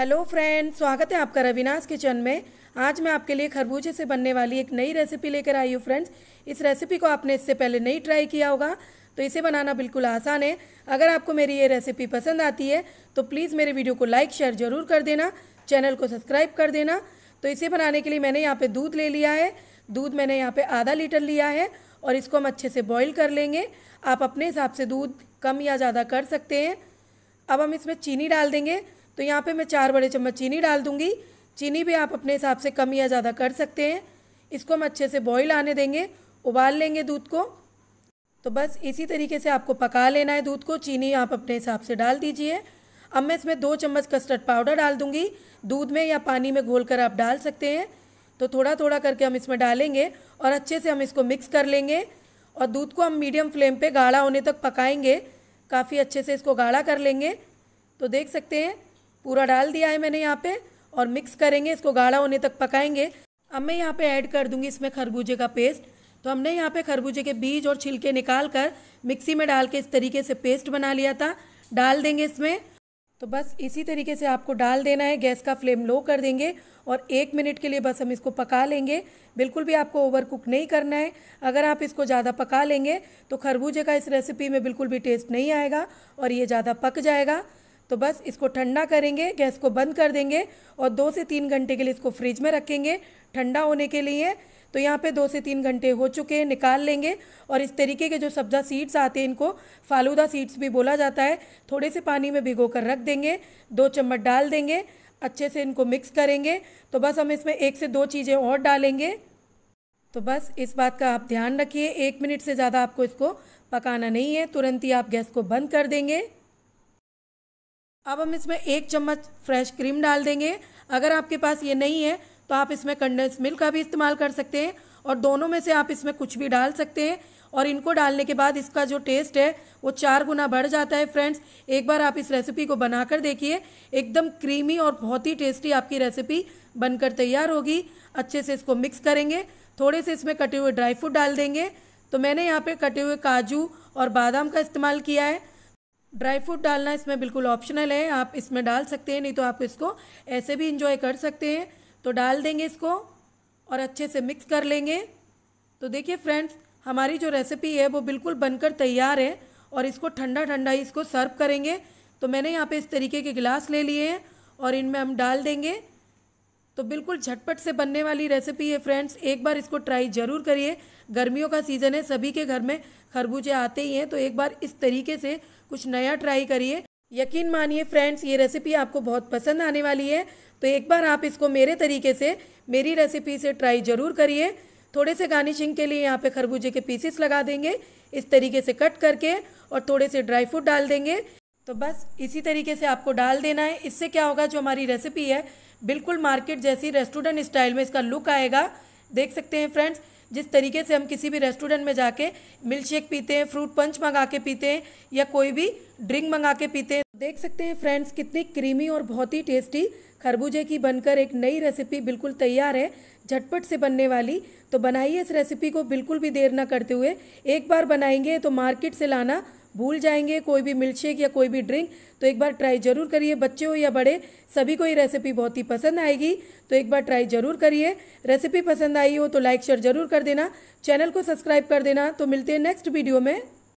hello friend स्वागत है आपका रविनाश किचन में आज मैं आपके लिए खरबूजे से बनने वाली एक नई रेसिपी लेकर आई हूँ फ्रेंड्स इस रेसिपी को आपने इससे पहले नहीं ट्राई किया होगा तो इसे बनाना बिल्कुल आसान है अगर आपको मेरी ये रेसिपी पसंद आती है तो प्लीज़ मेरे वीडियो को लाइक शेयर ज़रूर कर देना चैनल को सब्सक्राइब कर देना तो इसे बनाने के लिए मैंने यहाँ पर दूध ले लिया है दूध मैंने यहाँ पर आधा लीटर लिया है और इसको हम अच्छे से बॉयल कर लेंगे आप अपने हिसाब से दूध कम या ज़्यादा कर सकते हैं अब हम इसमें चीनी डाल देंगे तो यहाँ पे मैं चार बड़े चम्मच चीनी डाल दूँगी चीनी भी आप अपने हिसाब से कम या ज़्यादा कर सकते हैं इसको हम अच्छे से बॉईल आने देंगे उबाल लेंगे दूध को तो बस इसी तरीके से आपको पका लेना है दूध को चीनी आप अपने हिसाब से डाल दीजिए अब मैं इसमें दो चम्मच कस्टर्ड पाउडर डाल दूंगी दूध में या पानी में घोल कर आप डाल सकते हैं तो थोड़ा थोड़ा करके हम इसमें डालेंगे और अच्छे से हम इसको मिक्स कर लेंगे और दूध को हम मीडियम फ्लेम पे गाढ़ा होने तक पकाएंगे काफ़ी अच्छे से इसको गाढ़ा कर लेंगे तो देख सकते हैं पूरा डाल दिया है मैंने यहाँ पे और मिक्स करेंगे इसको गाढ़ा होने तक पकाएंगे अब मैं यहाँ पे ऐड कर दूंगी इसमें खरबूजे का पेस्ट तो हमने यहाँ पे खरबूजे के बीज और छिलके निकाल कर मिक्सी में डाल के इस तरीके से पेस्ट बना लिया था डाल देंगे इसमें तो बस इसी तरीके से आपको डाल देना है गैस का फ्लेम लो कर देंगे और एक मिनट के लिए बस हम इसको पका लेंगे बिल्कुल भी आपको ओवर कुक नहीं करना है अगर आप इसको ज़्यादा पका लेंगे तो खरबूजे का इस रेसिपी में बिल्कुल भी टेस्ट नहीं आएगा और ये ज़्यादा पक जाएगा तो बस इसको ठंडा करेंगे गैस को बंद कर देंगे और दो से तीन घंटे के लिए इसको फ्रिज में रखेंगे ठंडा होने के लिए तो यहाँ पे दो से तीन घंटे हो चुके हैं निकाल लेंगे और इस तरीके के जो सब्जा सीड्स आते हैं इनको फालूदा सीड्स भी बोला जाता है थोड़े से पानी में भिगो कर रख देंगे दो चम्मच डाल देंगे अच्छे से इनको मिक्स करेंगे तो बस हम इसमें एक से दो चीज़ें और डालेंगे तो बस इस बात का आप ध्यान रखिए एक मिनट से ज़्यादा आपको इसको पकाना नहीं है तुरंत ही आप गैस को बंद कर देंगे अब हम इसमें एक चम्मच फ्रेश क्रीम डाल देंगे अगर आपके पास ये नहीं है तो आप इसमें कंडेंस मिल्क का भी इस्तेमाल कर सकते हैं और दोनों में से आप इसमें कुछ भी डाल सकते हैं और इनको डालने के बाद इसका जो टेस्ट है वो चार गुना बढ़ जाता है फ्रेंड्स एक बार आप इस रेसिपी को बनाकर देखिए एकदम क्रीमी और बहुत ही टेस्टी आपकी रेसिपी बनकर तैयार होगी अच्छे से इसको मिक्स करेंगे थोड़े से इसमें कटे हुए ड्राई फ्रूट डाल देंगे तो मैंने यहाँ पर कटे हुए काजू और बादाम का इस्तेमाल किया है ड्राई फ्रूट डालना इसमें बिल्कुल ऑप्शनल है आप इसमें डाल सकते हैं नहीं तो आप इसको ऐसे भी इंजॉय कर सकते हैं तो डाल देंगे इसको और अच्छे से मिक्स कर लेंगे तो देखिए फ्रेंड्स हमारी जो रेसिपी है वो बिल्कुल बनकर तैयार है और इसको ठंडा ठंडा ही इसको सर्व करेंगे तो मैंने यहाँ पे इस तरीके के गिलास ले लिए हैं और इनमें हम डाल देंगे तो बिल्कुल झटपट से बनने वाली रेसिपी है फ्रेंड्स एक बार इसको ट्राई ज़रूर करिए गर्मियों का सीज़न है सभी के घर में खरबूजे आते ही हैं तो एक बार इस तरीके से कुछ नया ट्राई करिए यकीन मानिए फ्रेंड्स ये रेसिपी आपको बहुत पसंद आने वाली है तो एक बार आप इसको मेरे तरीके से मेरी रेसिपी से ट्राई ज़रूर करिए थोड़े से गार्निशिंग के लिए यहाँ पे खरबूजे के पीसेस लगा देंगे इस तरीके से कट करके और थोड़े से ड्राई फ्रूट डाल देंगे तो बस इसी तरीके से आपको डाल देना है इससे क्या होगा जो हमारी रेसिपी है बिल्कुल मार्केट जैसी रेस्टोरेंट स्टाइल में इसका लुक आएगा देख सकते हैं फ्रेंड्स जिस तरीके से हम किसी भी रेस्टोरेंट में जाके मिल्क शेक पीते हैं फ्रूट पंच मंगा के पीते हैं या कोई भी ड्रिंक मंगा के पीते हैं देख सकते हैं फ्रेंड्स कितनी क्रीमी और बहुत ही टेस्टी खरबूजे की बनकर एक नई रेसिपी बिल्कुल तैयार है झटपट से बनने वाली तो बनाइए इस रेसिपी को बिल्कुल भी देर ना करते हुए एक बार बनाएंगे तो मार्केट से लाना भूल जाएंगे कोई भी मिल्कशेक या कोई भी ड्रिंक तो एक बार ट्राई ज़रूर करिए बच्चे हो या बड़े सभी को ये रेसिपी बहुत ही पसंद आएगी तो एक बार ट्राई ज़रूर करिए रेसिपी पसंद आई हो तो लाइक शेयर ज़रूर कर देना चैनल को सब्सक्राइब कर देना तो मिलते हैं नेक्स्ट वीडियो में